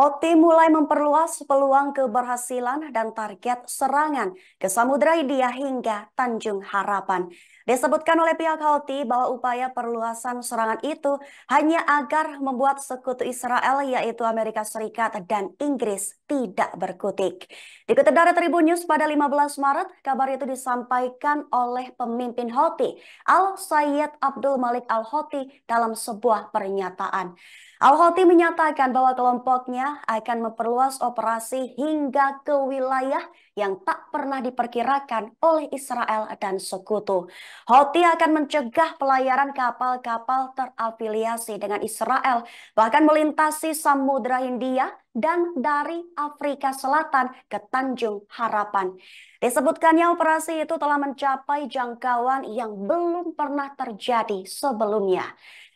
Hoti mulai memperluas peluang keberhasilan dan target serangan ke Samudra India hingga Tanjung Harapan. Disebutkan oleh pihak Houthi bahwa upaya perluasan serangan itu hanya agar membuat sekutu Israel yaitu Amerika Serikat dan Inggris tidak berkutik. Dikutip dari Tribun News pada 15 Maret, kabar itu disampaikan oleh pemimpin Houthi al Sayyid Abdul Malik Al-Houthi dalam sebuah pernyataan. Al-Houthi menyatakan bahwa kelompoknya akan memperluas operasi hingga ke wilayah yang tak pernah diperkirakan oleh Israel dan sekutu. Houthi akan mencegah pelayaran kapal-kapal terafiliasi dengan Israel, bahkan melintasi Samudra Hindia dan dari Afrika Selatan ke Tanjung Harapan. Disebutkannya operasi itu telah mencapai jangkauan yang belum pernah terjadi sebelumnya.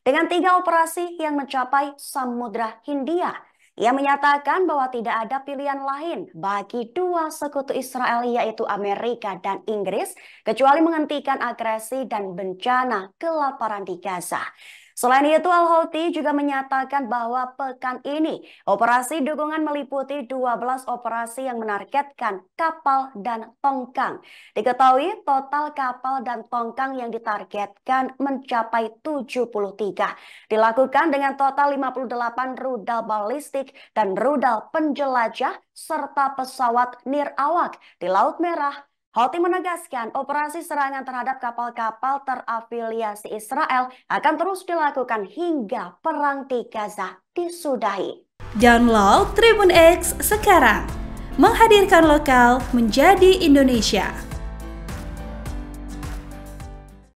Dengan tiga operasi yang mencapai Samudra Hindia, ia menyatakan bahwa tidak ada pilihan lain bagi dua sekutu Israel yaitu Amerika dan Inggris kecuali menghentikan agresi dan bencana kelaparan di Gaza. Selain itu, Al-Houthi juga menyatakan bahwa pekan ini operasi dukungan meliputi 12 operasi yang menargetkan kapal dan tongkang. Diketahui total kapal dan tongkang yang ditargetkan mencapai 73. Dilakukan dengan total 58 rudal balistik dan rudal penjelajah serta pesawat nirawak di Laut Merah Houthi menegaskan operasi serangan terhadap kapal-kapal terafiliasi Israel akan terus dilakukan hingga perang di Gaza disudahi. Download Tribun X sekarang, menghadirkan lokal menjadi Indonesia.